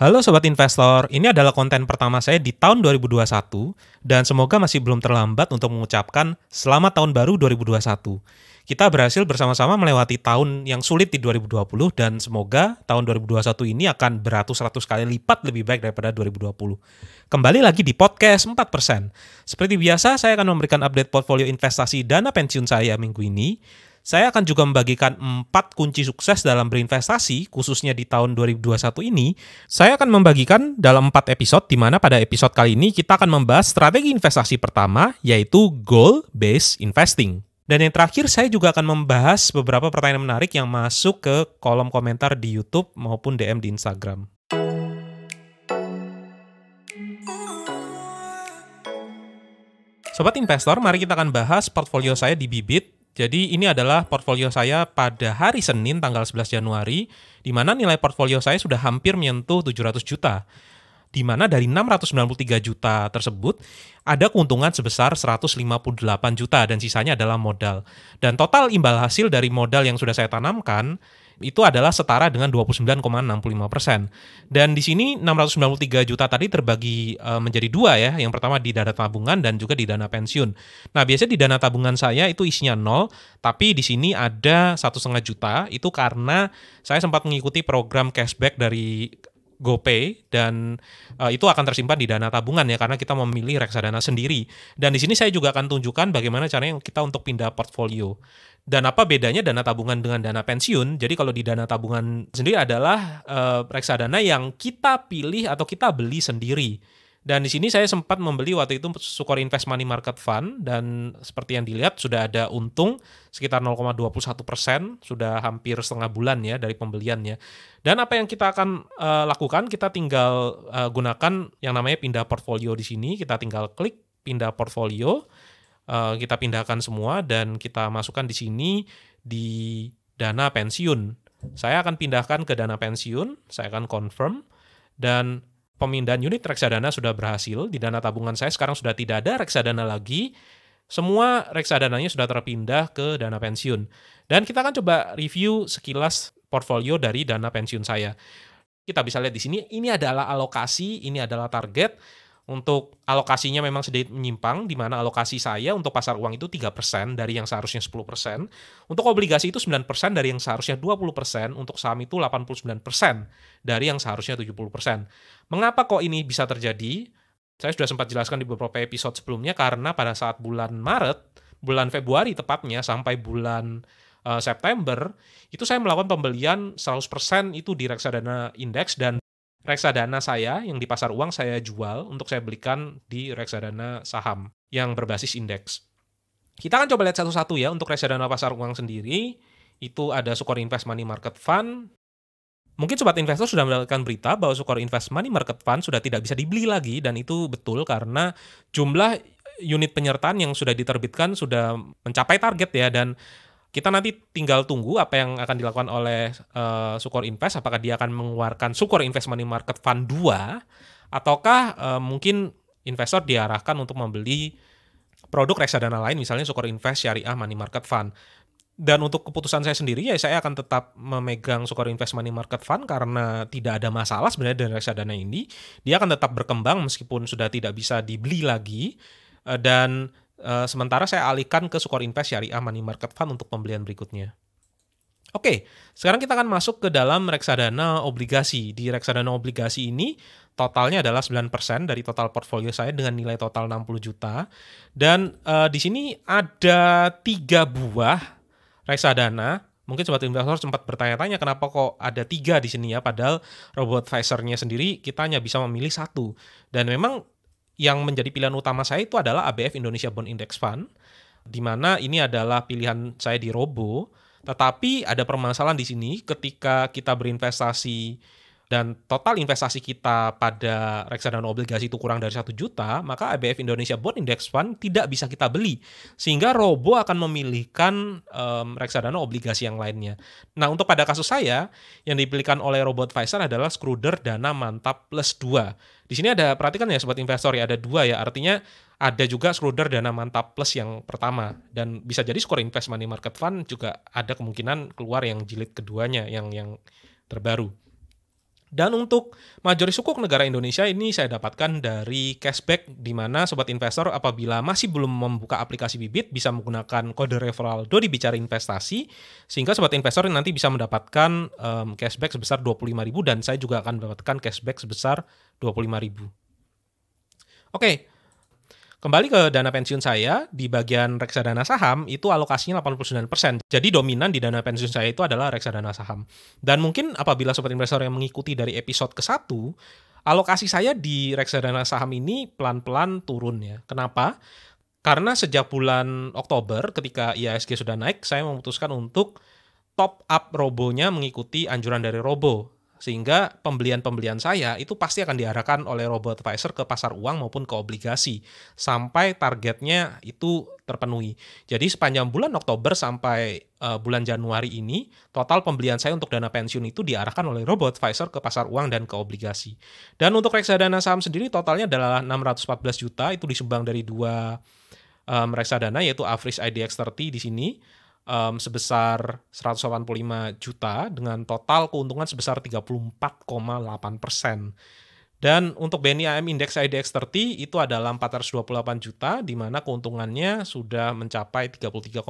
Halo Sobat Investor, ini adalah konten pertama saya di tahun 2021 dan semoga masih belum terlambat untuk mengucapkan selamat tahun baru 2021. Kita berhasil bersama-sama melewati tahun yang sulit di 2020 dan semoga tahun 2021 ini akan beratus-ratus kali lipat lebih baik daripada 2020. Kembali lagi di podcast 4%. Seperti biasa, saya akan memberikan update portfolio investasi dana pensiun saya minggu ini. Saya akan juga membagikan empat kunci sukses dalam berinvestasi, khususnya di tahun 2021 ini. Saya akan membagikan dalam empat episode, di mana pada episode kali ini kita akan membahas strategi investasi pertama, yaitu goal-based investing. Dan yang terakhir, saya juga akan membahas beberapa pertanyaan menarik yang masuk ke kolom komentar di YouTube maupun DM di Instagram. Sobat investor, mari kita akan bahas portfolio saya di Bibit jadi ini adalah portfolio saya pada hari Senin tanggal 11 Januari, di mana nilai portfolio saya sudah hampir menyentuh 700 juta. Di mana dari 693 juta tersebut, ada keuntungan sebesar 158 juta dan sisanya adalah modal. Dan total imbal hasil dari modal yang sudah saya tanamkan itu adalah setara dengan 29,65%. Dan di sini 693 juta tadi terbagi eh, menjadi dua ya, yang pertama di dana tabungan dan juga di dana pensiun. Nah, biasanya di dana tabungan saya itu isinya nol, tapi di sini ada satu setengah juta itu karena saya sempat mengikuti program cashback dari GoPay dan uh, itu akan tersimpan di dana tabungan ya karena kita memilih reksadana sendiri. Dan di sini saya juga akan tunjukkan bagaimana caranya kita untuk pindah portfolio. Dan apa bedanya dana tabungan dengan dana pensiun? Jadi kalau di dana tabungan sendiri adalah uh, reksadana yang kita pilih atau kita beli sendiri dan di sini saya sempat membeli waktu itu Sukor Invest Money Market Fund dan seperti yang dilihat sudah ada untung sekitar 0,21 persen, sudah hampir setengah bulan ya dari pembeliannya. Dan apa yang kita akan uh, lakukan, kita tinggal uh, gunakan yang namanya pindah portfolio di sini, kita tinggal klik pindah portfolio, uh, kita pindahkan semua dan kita masukkan di sini di dana pensiun. Saya akan pindahkan ke dana pensiun, saya akan confirm dan pemindahan unit reksadana sudah berhasil. Di dana tabungan saya sekarang sudah tidak ada reksadana lagi. Semua reksadananya sudah terpindah ke dana pensiun. Dan kita akan coba review sekilas portfolio dari dana pensiun saya. Kita bisa lihat di sini, ini adalah alokasi, ini adalah target untuk alokasinya memang sedikit menyimpang di mana alokasi saya untuk pasar uang itu 3% dari yang seharusnya 10%, untuk obligasi itu 9% dari yang seharusnya 20%, untuk saham itu 89% dari yang seharusnya 70%. Mengapa kok ini bisa terjadi? Saya sudah sempat jelaskan di beberapa episode sebelumnya karena pada saat bulan Maret, bulan Februari tepatnya sampai bulan uh, September, itu saya melakukan pembelian 100% itu di reksadana indeks dan reksadana saya yang di pasar uang saya jual untuk saya belikan di reksadana saham yang berbasis indeks. Kita akan coba lihat satu-satu ya untuk reksadana pasar uang sendiri. Itu ada Sukor Invest Money Market Fund. Mungkin sobat investor sudah mendapatkan berita bahwa Sukor Invest Money Market Fund sudah tidak bisa dibeli lagi dan itu betul karena jumlah unit penyertaan yang sudah diterbitkan sudah mencapai target ya dan kita nanti tinggal tunggu apa yang akan dilakukan oleh uh, Sukor Invest apakah dia akan mengeluarkan Sukor Invest Money Market Fund 2 ataukah uh, mungkin investor diarahkan untuk membeli produk reksadana lain misalnya Sukor Invest Syariah Money Market Fund. Dan untuk keputusan saya sendiri ya saya akan tetap memegang Sukor Invest Money Market Fund karena tidak ada masalah sebenarnya dengan reksadana ini. Dia akan tetap berkembang meskipun sudah tidak bisa dibeli lagi eh, dan Eh, sementara saya alihkan ke Sukor Invest Syariah Money Market Fund untuk pembelian berikutnya. Oke, sekarang kita akan masuk ke dalam reksadana obligasi. Di reksadana obligasi ini totalnya adalah 9% dari total portfolio saya dengan nilai total 60 juta. Dan uh, di sini ada tiga buah reksadana. Mungkin sobat investor sempat bertanya-tanya kenapa kok ada tiga di sini ya, padahal robot advisor sendiri kita hanya bisa memilih satu. Dan memang yang menjadi pilihan utama saya itu adalah ABF Indonesia Bond Index Fund, di mana ini adalah pilihan saya di robo. Tetapi ada permasalahan di sini ketika kita berinvestasi dan total investasi kita pada reksadana obligasi itu kurang dari satu juta, maka ABF Indonesia Bond Index Fund tidak bisa kita beli. Sehingga robo akan memilihkan um, reksadana obligasi yang lainnya. Nah, untuk pada kasus saya, yang dipilihkan oleh Robo Advisor adalah Scruder Dana Mantap Plus 2 di sini ada perhatikan ya sobat investor ya ada dua ya. Artinya ada juga Schroeder dana mantap plus yang pertama dan bisa jadi skor invest money market fund juga ada kemungkinan keluar yang jilid keduanya yang yang terbaru. Dan untuk majoris sukuk negara Indonesia ini saya dapatkan dari cashback di mana sobat investor apabila masih belum membuka aplikasi Bibit bisa menggunakan kode referral Dodi Bicara Investasi sehingga sobat investor nanti bisa mendapatkan um, cashback sebesar 25.000 dan saya juga akan mendapatkan cashback sebesar 25.000. Oke, okay, Kembali ke dana pensiun saya, di bagian reksadana saham itu alokasinya 89%. Jadi dominan di dana pensiun saya itu adalah reksadana saham. Dan mungkin apabila sobat investor yang mengikuti dari episode ke-1, alokasi saya di reksadana saham ini pelan-pelan turun ya. Kenapa? Karena sejak bulan Oktober ketika IASG sudah naik, saya memutuskan untuk top up robonya mengikuti anjuran dari robo sehingga pembelian-pembelian saya itu pasti akan diarahkan oleh robot advisor ke pasar uang maupun ke obligasi sampai targetnya itu terpenuhi. Jadi sepanjang bulan Oktober sampai uh, bulan Januari ini, total pembelian saya untuk dana pensiun itu diarahkan oleh robot advisor ke pasar uang dan ke obligasi. Dan untuk reksadana saham sendiri totalnya adalah 614 juta, itu disumbang dari dua um, reksadana yaitu Avris IDX30 di sini um, sebesar 185 juta dengan total keuntungan sebesar 34,8 persen. Dan untuk BNI AM Index IDX 30 itu adalah 428 juta, di mana keuntungannya sudah mencapai 33,51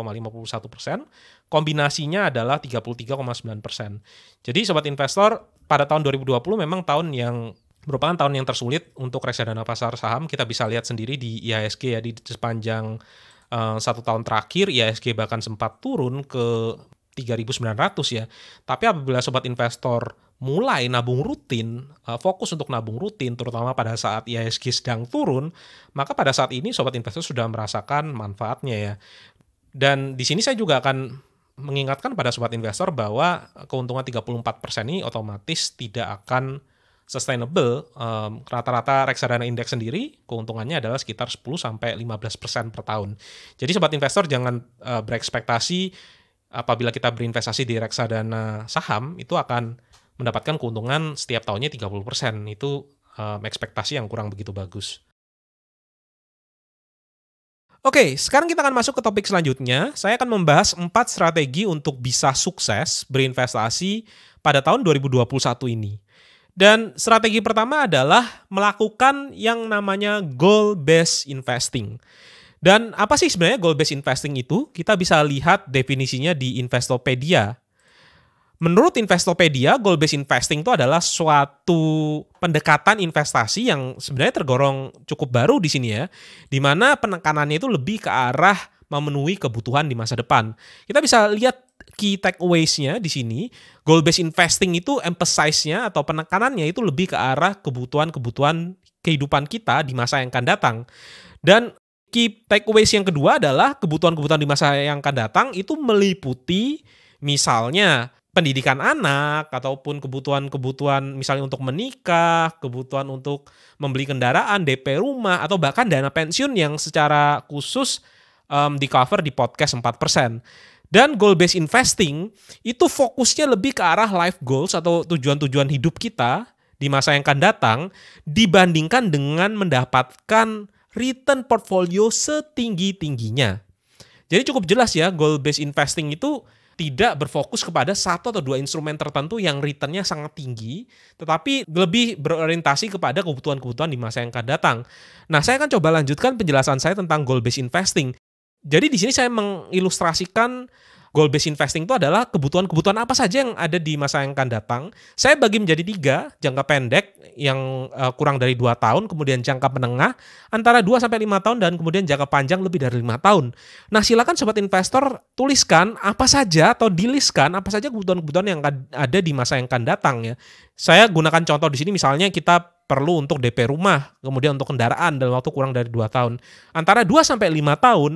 persen. Kombinasinya adalah 33,9 persen. Jadi Sobat Investor, pada tahun 2020 memang tahun yang merupakan tahun yang tersulit untuk reksadana pasar saham. Kita bisa lihat sendiri di IHSG ya, di sepanjang uh, satu tahun terakhir IHSG ya bahkan sempat turun ke 3.900 ya. Tapi apabila sobat investor mulai nabung rutin, eh, fokus untuk nabung rutin terutama pada saat IHSG ya sedang turun, maka pada saat ini sobat investor sudah merasakan manfaatnya ya. Dan di sini saya juga akan mengingatkan pada sobat investor bahwa keuntungan 34% ini otomatis tidak akan sustainable, rata rata-rata reksadana indeks sendiri keuntungannya adalah sekitar 10 sampai 15% per tahun. Jadi sobat investor jangan uh, berekspektasi apabila kita berinvestasi di reksadana saham itu akan mendapatkan keuntungan setiap tahunnya 30%. Itu um, ekspektasi yang kurang begitu bagus. Oke, sekarang kita akan masuk ke topik selanjutnya. Saya akan membahas empat strategi untuk bisa sukses berinvestasi pada tahun 2021 ini. Dan strategi pertama adalah melakukan yang namanya goal based investing. Dan apa sih sebenarnya goal based investing itu? Kita bisa lihat definisinya di Investopedia. Menurut Investopedia, goal based investing itu adalah suatu pendekatan investasi yang sebenarnya tergolong cukup baru di sini ya, di mana penekanannya itu lebih ke arah memenuhi kebutuhan di masa depan. Kita bisa lihat key takeaways-nya di sini, goal based investing itu emphasize-nya atau penekanannya itu lebih ke arah kebutuhan-kebutuhan kehidupan kita di masa yang akan datang. Dan key takeaways yang kedua adalah kebutuhan-kebutuhan di masa yang akan datang itu meliputi misalnya pendidikan anak ataupun kebutuhan-kebutuhan misalnya untuk menikah, kebutuhan untuk membeli kendaraan, DP rumah atau bahkan dana pensiun yang secara khusus um, di cover di podcast 4%. Dan goal based investing itu fokusnya lebih ke arah life goals atau tujuan-tujuan hidup kita di masa yang akan datang dibandingkan dengan mendapatkan return portfolio setinggi-tingginya. Jadi cukup jelas ya goal based investing itu tidak berfokus kepada satu atau dua instrumen tertentu yang returnnya sangat tinggi, tetapi lebih berorientasi kepada kebutuhan-kebutuhan di masa yang akan datang. Nah, saya akan coba lanjutkan penjelasan saya tentang goal-based investing. Jadi di sini saya mengilustrasikan goal based investing itu adalah kebutuhan-kebutuhan apa saja yang ada di masa yang akan datang. Saya bagi menjadi tiga, jangka pendek yang eh, kurang dari dua tahun, kemudian jangka menengah antara dua sampai lima tahun dan kemudian jangka panjang lebih dari lima tahun. Nah, silakan sobat investor tuliskan apa saja atau diliskan apa saja kebutuhan-kebutuhan yang ada di masa yang akan datang ya. Saya gunakan contoh di sini misalnya kita perlu untuk DP rumah, kemudian untuk kendaraan dalam waktu kurang dari dua tahun. Antara 2 sampai 5 tahun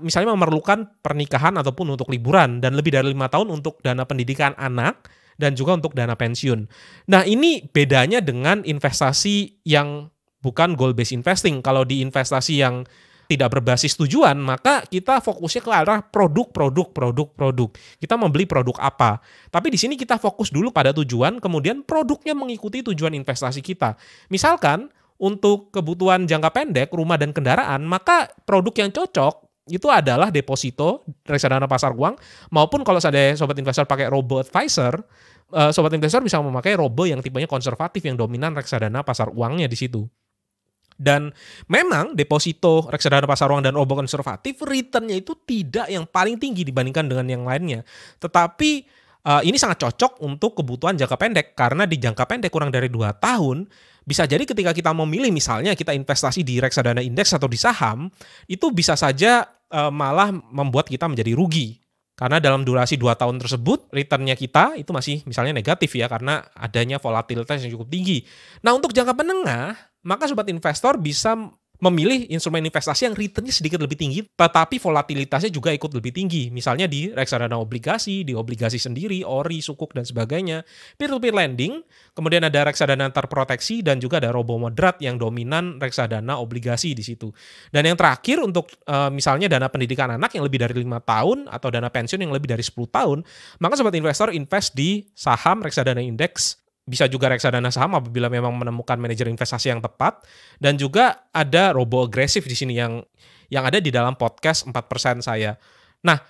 misalnya memerlukan pernikahan ataupun untuk liburan dan lebih dari lima tahun untuk dana pendidikan anak dan juga untuk dana pensiun. Nah ini bedanya dengan investasi yang bukan goal based investing. Kalau di investasi yang tidak berbasis tujuan, maka kita fokusnya ke arah produk, produk, produk, produk. Kita membeli produk apa. Tapi di sini kita fokus dulu pada tujuan, kemudian produknya mengikuti tujuan investasi kita. Misalkan untuk kebutuhan jangka pendek, rumah dan kendaraan, maka produk yang cocok itu adalah deposito reksadana pasar uang maupun kalau ada sobat investor pakai robo advisor eh, sobat investor bisa memakai robo yang tipenya konservatif yang dominan reksadana pasar uangnya di situ dan memang deposito reksadana pasar uang dan robo konservatif returnnya itu tidak yang paling tinggi dibandingkan dengan yang lainnya tetapi eh, ini sangat cocok untuk kebutuhan jangka pendek karena di jangka pendek kurang dari 2 tahun bisa jadi ketika kita memilih misalnya kita investasi di reksadana indeks atau di saham itu bisa saja uh, malah membuat kita menjadi rugi. Karena dalam durasi 2 tahun tersebut, returnnya kita itu masih misalnya negatif ya, karena adanya volatilitas yang cukup tinggi. Nah untuk jangka menengah, maka sobat investor bisa memilih instrumen investasi yang returnnya sedikit lebih tinggi, tetapi volatilitasnya juga ikut lebih tinggi. Misalnya di reksadana obligasi, di obligasi sendiri, ori, sukuk, dan sebagainya. Peer-to-peer lending, kemudian ada reksadana terproteksi, dan juga ada robo moderat yang dominan reksadana obligasi di situ. Dan yang terakhir untuk uh, misalnya dana pendidikan anak yang lebih dari lima tahun, atau dana pensiun yang lebih dari 10 tahun, maka sobat investor invest di saham reksadana indeks bisa juga reksadana saham apabila memang menemukan manajer investasi yang tepat dan juga ada robo agresif di sini yang yang ada di dalam podcast 4% saya. Nah,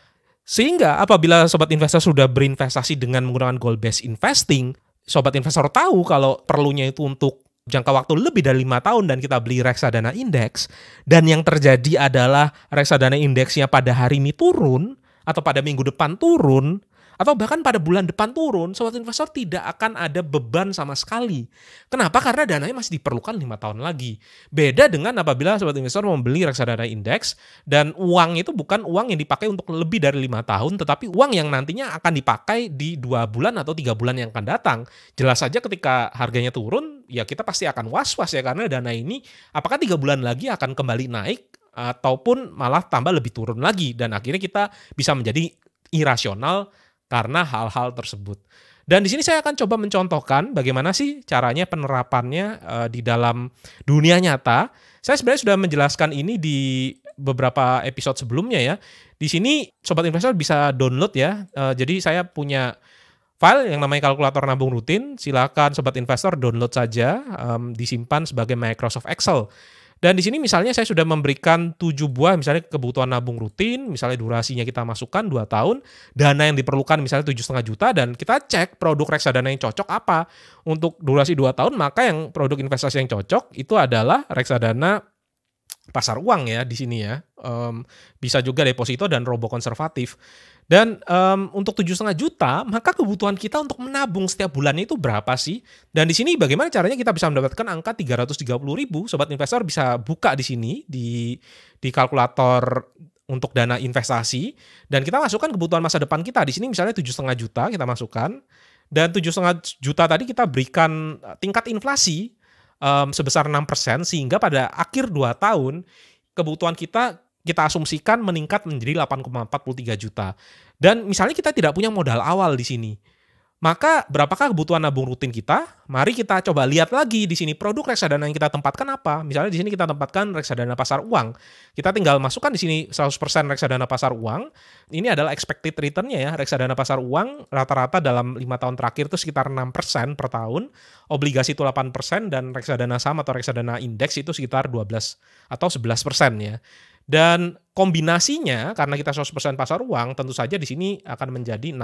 sehingga apabila sobat investor sudah berinvestasi dengan menggunakan goal based investing, sobat investor tahu kalau perlunya itu untuk jangka waktu lebih dari lima tahun dan kita beli reksadana indeks dan yang terjadi adalah reksadana indeksnya pada hari ini turun atau pada minggu depan turun atau bahkan pada bulan depan turun, sobat investor tidak akan ada beban sama sekali. Kenapa? Karena dananya masih diperlukan lima tahun lagi. Beda dengan apabila sobat investor membeli reksadana indeks dan uang itu bukan uang yang dipakai untuk lebih dari lima tahun, tetapi uang yang nantinya akan dipakai di dua bulan atau tiga bulan yang akan datang. Jelas saja ketika harganya turun, ya kita pasti akan was-was ya karena dana ini apakah tiga bulan lagi akan kembali naik ataupun malah tambah lebih turun lagi dan akhirnya kita bisa menjadi irasional karena hal-hal tersebut. Dan di sini saya akan coba mencontohkan bagaimana sih caranya penerapannya uh, di dalam dunia nyata. Saya sebenarnya sudah menjelaskan ini di beberapa episode sebelumnya ya. Di sini sobat investor bisa download ya. Uh, jadi saya punya file yang namanya kalkulator nabung rutin. Silakan sobat investor download saja, um, disimpan sebagai Microsoft Excel. Dan di sini misalnya saya sudah memberikan tujuh buah misalnya kebutuhan nabung rutin, misalnya durasinya kita masukkan 2 tahun, dana yang diperlukan misalnya tujuh 7,5 juta dan kita cek produk reksadana yang cocok apa. Untuk durasi 2 tahun maka yang produk investasi yang cocok itu adalah reksadana pasar uang ya di sini ya. Um, bisa juga deposito dan robo konservatif. Dan um, untuk tujuh setengah juta, maka kebutuhan kita untuk menabung setiap bulannya itu berapa sih? Dan di sini bagaimana caranya kita bisa mendapatkan angka tiga tiga ratus puluh ribu? Sobat investor bisa buka di sini di di kalkulator untuk dana investasi dan kita masukkan kebutuhan masa depan kita di sini misalnya tujuh setengah juta kita masukkan dan tujuh setengah juta tadi kita berikan tingkat inflasi um, sebesar 6% sehingga pada akhir 2 tahun kebutuhan kita kita asumsikan meningkat menjadi 8,43 juta. Dan misalnya kita tidak punya modal awal di sini. Maka berapakah kebutuhan nabung rutin kita? Mari kita coba lihat lagi di sini produk reksadana yang kita tempatkan apa. Misalnya di sini kita tempatkan reksadana pasar uang. Kita tinggal masukkan di sini 100% reksadana pasar uang. Ini adalah expected return-nya ya. Reksadana pasar uang rata-rata dalam 5 tahun terakhir itu sekitar 6% per tahun. Obligasi itu 8% dan reksadana saham atau reksadana indeks itu sekitar 12 atau 11% ya. Dan kombinasinya karena kita 100% pasar uang tentu saja di sini akan menjadi 6%.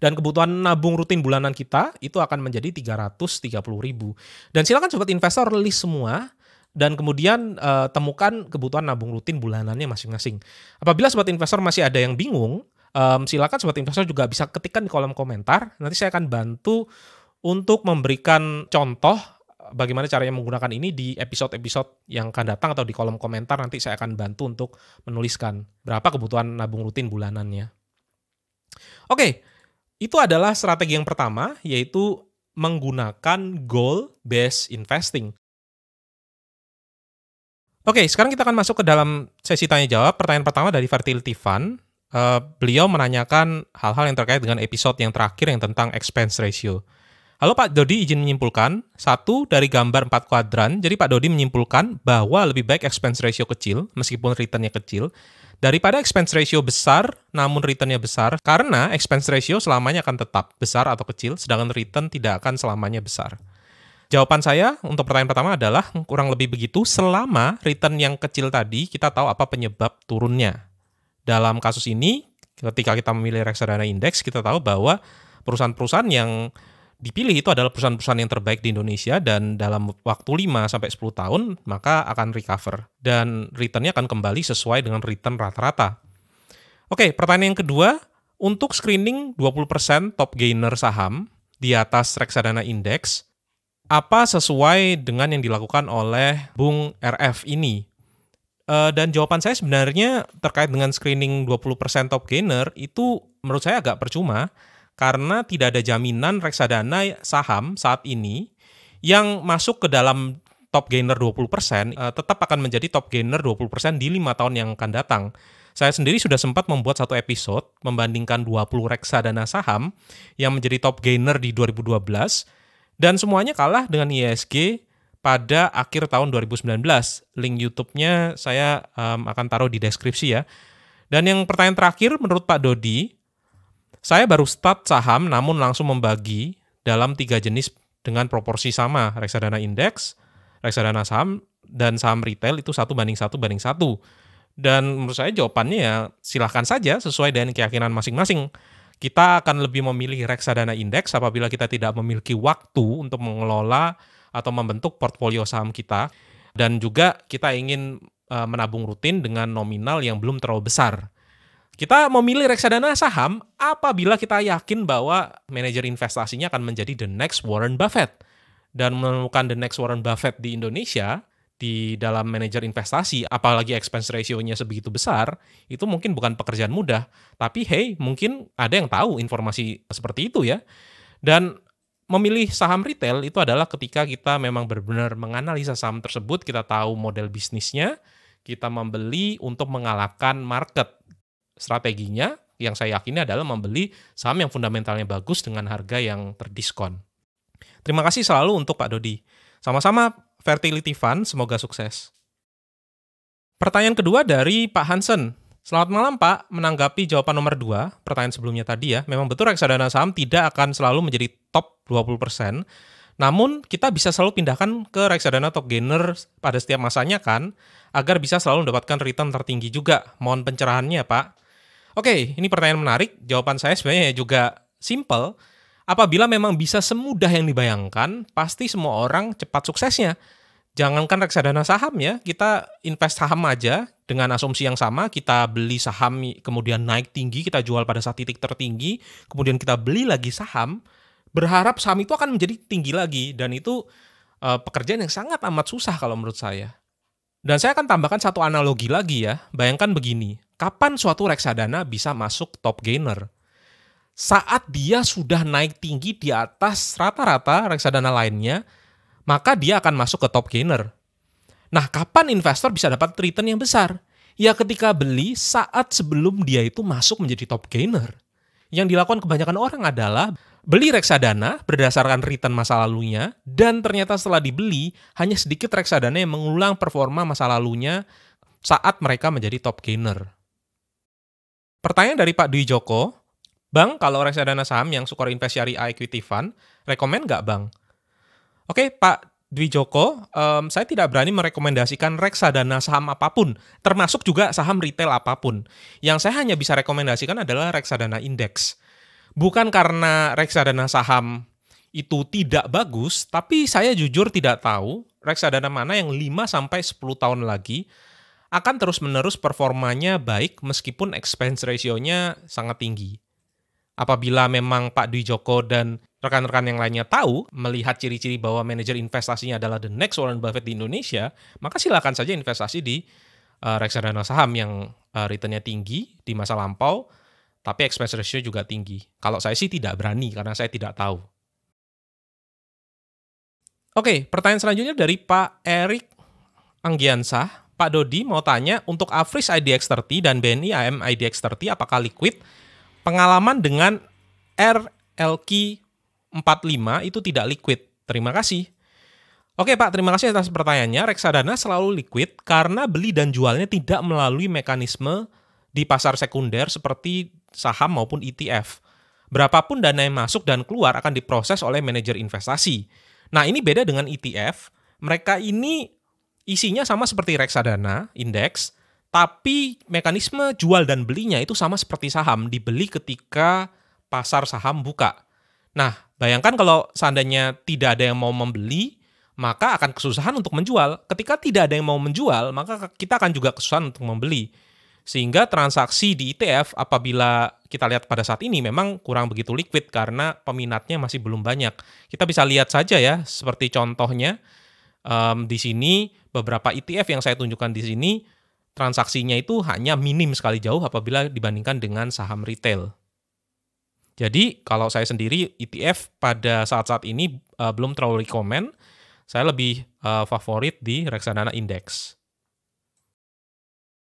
Dan kebutuhan nabung rutin bulanan kita itu akan menjadi 330 ribu. Dan silakan sobat investor list semua dan kemudian uh, temukan kebutuhan nabung rutin bulanannya masing-masing. Apabila sobat investor masih ada yang bingung, um, silakan sobat investor juga bisa ketikkan di kolom komentar. Nanti saya akan bantu untuk memberikan contoh bagaimana caranya menggunakan ini di episode-episode yang akan datang atau di kolom komentar nanti saya akan bantu untuk menuliskan berapa kebutuhan nabung rutin bulanannya. Oke, okay. Itu adalah strategi yang pertama, yaitu menggunakan goal-based investing. Oke, sekarang kita akan masuk ke dalam sesi tanya-jawab. Pertanyaan pertama dari Fertility Fund. Uh, beliau menanyakan hal-hal yang terkait dengan episode yang terakhir yang tentang expense ratio. Halo Pak Dodi, izin menyimpulkan. Satu, dari gambar empat kuadran, jadi Pak Dodi menyimpulkan bahwa lebih baik expense ratio kecil, meskipun returnnya kecil, daripada expense ratio besar namun returnnya besar karena expense ratio selamanya akan tetap besar atau kecil sedangkan return tidak akan selamanya besar. Jawaban saya untuk pertanyaan pertama adalah kurang lebih begitu selama return yang kecil tadi kita tahu apa penyebab turunnya. Dalam kasus ini ketika kita memilih reksadana indeks kita tahu bahwa perusahaan-perusahaan yang dipilih itu adalah perusahaan-perusahaan yang terbaik di Indonesia dan dalam waktu 5 sampai 10 tahun maka akan recover dan returnnya akan kembali sesuai dengan return rata-rata. Oke, pertanyaan yang kedua, untuk screening 20% top gainer saham di atas reksadana indeks, apa sesuai dengan yang dilakukan oleh Bung RF ini? Eh, dan jawaban saya sebenarnya terkait dengan screening 20% top gainer itu menurut saya agak percuma karena tidak ada jaminan reksadana saham saat ini yang masuk ke dalam top gainer 20% uh, eh, tetap akan menjadi top gainer 20% di lima tahun yang akan datang. Saya sendiri sudah sempat membuat satu episode membandingkan 20 reksadana saham yang menjadi top gainer di 2012 dan semuanya kalah dengan ISG pada akhir tahun 2019. Link YouTube-nya saya um, akan taruh di deskripsi ya. Dan yang pertanyaan terakhir menurut Pak Dodi, saya baru start saham namun langsung membagi dalam tiga jenis dengan proporsi sama, reksadana indeks, reksadana saham, dan saham retail itu satu banding satu banding satu. Dan menurut saya jawabannya ya silahkan saja sesuai dengan keyakinan masing-masing. Kita akan lebih memilih reksadana indeks apabila kita tidak memiliki waktu untuk mengelola atau membentuk portfolio saham kita. Dan juga kita ingin eh, menabung rutin dengan nominal yang belum terlalu besar. Kita memilih reksadana saham apabila kita yakin bahwa manajer investasinya akan menjadi the next Warren Buffett. Dan menemukan the next Warren Buffett di Indonesia, di dalam manajer investasi, apalagi expense ratio-nya sebegitu besar, itu mungkin bukan pekerjaan mudah. Tapi hey, mungkin ada yang tahu informasi seperti itu ya. Dan memilih saham retail itu adalah ketika kita memang benar-benar menganalisa saham tersebut, kita tahu model bisnisnya, kita membeli untuk mengalahkan market strateginya yang saya yakini adalah membeli saham yang fundamentalnya bagus dengan harga yang terdiskon. Terima kasih selalu untuk Pak Dodi. Sama-sama Fertility Fund, semoga sukses. Pertanyaan kedua dari Pak Hansen. Selamat malam Pak, menanggapi jawaban nomor dua pertanyaan sebelumnya tadi ya, memang betul reksadana saham tidak akan selalu menjadi top 20%, namun kita bisa selalu pindahkan ke reksadana top gainer pada setiap masanya kan, agar bisa selalu mendapatkan return tertinggi juga. Mohon pencerahannya Pak. Oke, ini pertanyaan menarik. Jawaban saya sebenarnya juga simple. Apabila memang bisa semudah yang dibayangkan, pasti semua orang cepat suksesnya. Jangankan reksadana saham ya, kita invest saham aja dengan asumsi yang sama, kita beli saham kemudian naik tinggi, kita jual pada saat titik tertinggi, kemudian kita beli lagi saham, berharap saham itu akan menjadi tinggi lagi dan itu eh, pekerjaan yang sangat amat susah kalau menurut saya. Dan saya akan tambahkan satu analogi lagi ya. Bayangkan begini, Kapan suatu reksadana bisa masuk top gainer? Saat dia sudah naik tinggi di atas rata-rata reksadana lainnya, maka dia akan masuk ke top gainer. Nah, kapan investor bisa dapat return yang besar? Ya ketika beli saat sebelum dia itu masuk menjadi top gainer. Yang dilakukan kebanyakan orang adalah beli reksadana berdasarkan return masa lalunya dan ternyata setelah dibeli hanya sedikit reksadana yang mengulang performa masa lalunya saat mereka menjadi top gainer. Pertanyaan dari Pak Dwi Joko, Bang, kalau reksadana saham yang Sukor Invest Syariah Equity Fund, rekomend nggak Bang? Oke, Pak Dwi Joko, um, saya tidak berani merekomendasikan reksadana saham apapun, termasuk juga saham retail apapun. Yang saya hanya bisa rekomendasikan adalah reksadana indeks. Bukan karena reksadana saham itu tidak bagus, tapi saya jujur tidak tahu reksadana mana yang 5 sampai 10 tahun lagi akan terus-menerus performanya baik meskipun expense ratio-nya sangat tinggi. Apabila memang Pak Dwi Joko dan rekan-rekan yang lainnya tahu melihat ciri-ciri bahwa manajer investasinya adalah the next Warren Buffett di Indonesia, maka silakan saja investasi di uh, reksadana saham yang uh, return-nya tinggi di masa lampau, tapi expense ratio juga tinggi. Kalau saya sih tidak berani karena saya tidak tahu. Oke, pertanyaan selanjutnya dari Pak Erik Anggiansah. Pak Dodi mau tanya untuk Afris IDX30 dan BNI AM IDX30 apakah liquid? Pengalaman dengan RLQ 45 itu tidak liquid. Terima kasih. Oke Pak, terima kasih atas pertanyaannya. Reksadana selalu liquid karena beli dan jualnya tidak melalui mekanisme di pasar sekunder seperti saham maupun ETF. Berapapun dana yang masuk dan keluar akan diproses oleh manajer investasi. Nah ini beda dengan ETF. Mereka ini Isinya sama seperti reksadana, indeks, tapi mekanisme jual dan belinya itu sama seperti saham, dibeli ketika pasar saham buka. Nah, bayangkan kalau seandainya tidak ada yang mau membeli, maka akan kesusahan untuk menjual. Ketika tidak ada yang mau menjual, maka kita akan juga kesusahan untuk membeli. Sehingga transaksi di ETF apabila kita lihat pada saat ini memang kurang begitu liquid karena peminatnya masih belum banyak. Kita bisa lihat saja ya, seperti contohnya um, di sini beberapa ETF yang saya tunjukkan di sini transaksinya itu hanya minim sekali jauh apabila dibandingkan dengan saham retail. Jadi kalau saya sendiri ETF pada saat-saat ini uh, belum terlalu rekomend, saya lebih uh, favorit di reksadana indeks.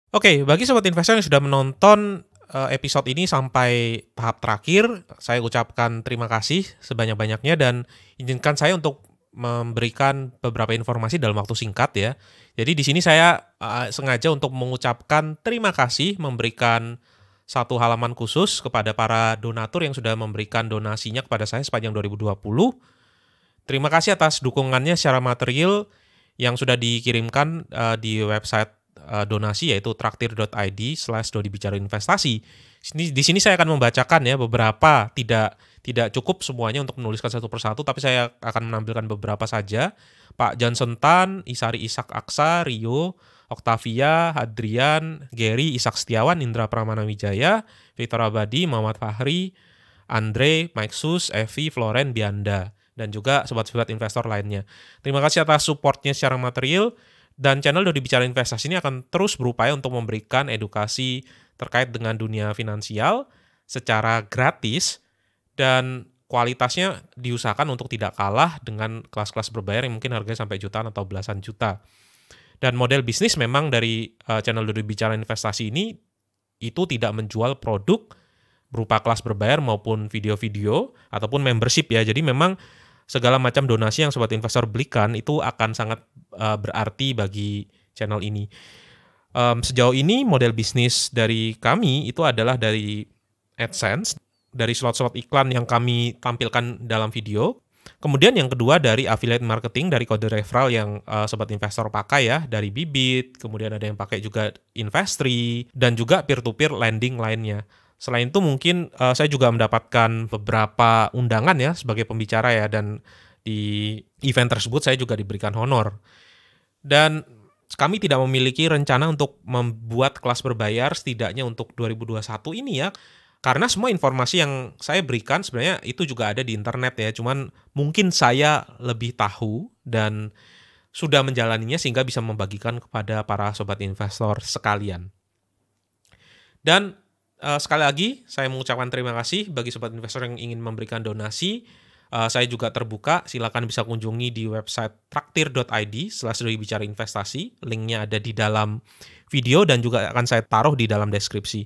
Oke, okay, bagi sobat investor yang sudah menonton uh, episode ini sampai tahap terakhir, saya ucapkan terima kasih sebanyak-banyaknya dan izinkan saya untuk memberikan beberapa informasi dalam waktu singkat ya. Jadi di sini saya uh, sengaja untuk mengucapkan terima kasih memberikan satu halaman khusus kepada para donatur yang sudah memberikan donasinya kepada saya sepanjang 2020. Terima kasih atas dukungannya secara material yang sudah dikirimkan uh, di website uh, donasi yaitu traktir.id slash bicara investasi. Di sini saya akan membacakan ya beberapa tidak tidak cukup semuanya untuk menuliskan satu persatu, tapi saya akan menampilkan beberapa saja. Pak Johnson Tan, Isari Isak Aksa, Rio, Octavia, Hadrian, Gary, Isak Setiawan, Indra Pramana Wijaya, Victor Abadi, Muhammad Fahri, Andre, Mike Sus, Evi, Floren, Bianda, dan juga sobat-sobat investor lainnya. Terima kasih atas supportnya secara material, dan channel Dodi Bicara Investasi ini akan terus berupaya untuk memberikan edukasi terkait dengan dunia finansial secara gratis, dan kualitasnya diusahakan untuk tidak kalah dengan kelas-kelas berbayar yang mungkin harganya sampai jutaan atau belasan juta. Dan model bisnis memang dari uh, channel Dodo Bicara Investasi ini itu tidak menjual produk berupa kelas berbayar maupun video-video ataupun membership ya. Jadi memang segala macam donasi yang sobat investor belikan itu akan sangat uh, berarti bagi channel ini. Um, sejauh ini model bisnis dari kami itu adalah dari AdSense dari slot-slot iklan yang kami tampilkan dalam video. Kemudian yang kedua dari affiliate marketing dari kode referral yang uh, sobat investor pakai ya dari Bibit, kemudian ada yang pakai juga Investri dan juga peer-to-peer -peer lending lainnya. Selain itu mungkin uh, saya juga mendapatkan beberapa undangan ya sebagai pembicara ya dan di event tersebut saya juga diberikan honor. Dan kami tidak memiliki rencana untuk membuat kelas berbayar setidaknya untuk 2021 ini ya. Karena semua informasi yang saya berikan sebenarnya itu juga ada di internet ya, cuman mungkin saya lebih tahu dan sudah menjalaninya sehingga bisa membagikan kepada para sobat investor sekalian. Dan uh, sekali lagi saya mengucapkan terima kasih bagi sobat investor yang ingin memberikan donasi. Uh, saya juga terbuka, silakan bisa kunjungi di website traktir.id setelah sudah bicara investasi. Linknya ada di dalam video dan juga akan saya taruh di dalam deskripsi.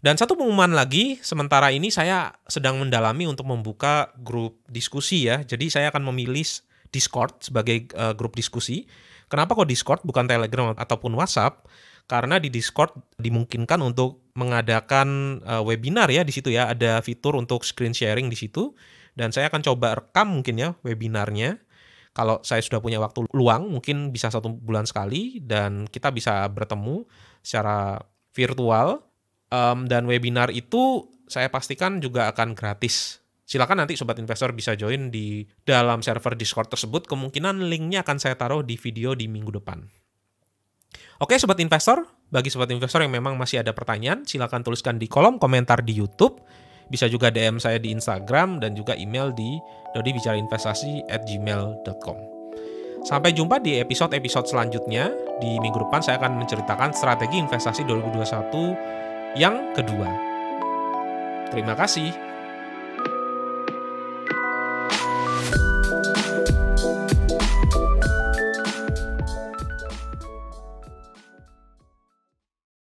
Dan satu pengumuman lagi, sementara ini saya sedang mendalami untuk membuka grup diskusi ya. Jadi saya akan memilih Discord sebagai uh, grup diskusi. Kenapa kok Discord bukan Telegram ataupun WhatsApp? Karena di Discord dimungkinkan untuk mengadakan uh, webinar ya di situ ya. Ada fitur untuk screen sharing di situ dan saya akan coba rekam mungkin ya webinarnya. Kalau saya sudah punya waktu luang mungkin bisa satu bulan sekali dan kita bisa bertemu secara virtual Um, dan webinar itu saya pastikan juga akan gratis. Silakan nanti sobat investor bisa join di dalam server Discord tersebut. Kemungkinan linknya akan saya taruh di video di minggu depan. Oke sobat investor, bagi sobat investor yang memang masih ada pertanyaan, silakan tuliskan di kolom komentar di YouTube. Bisa juga DM saya di Instagram dan juga email di dodibicara_investasi@gmail.com. Sampai jumpa di episode-episode selanjutnya. Di minggu depan saya akan menceritakan strategi investasi 2021 yang kedua. Terima kasih.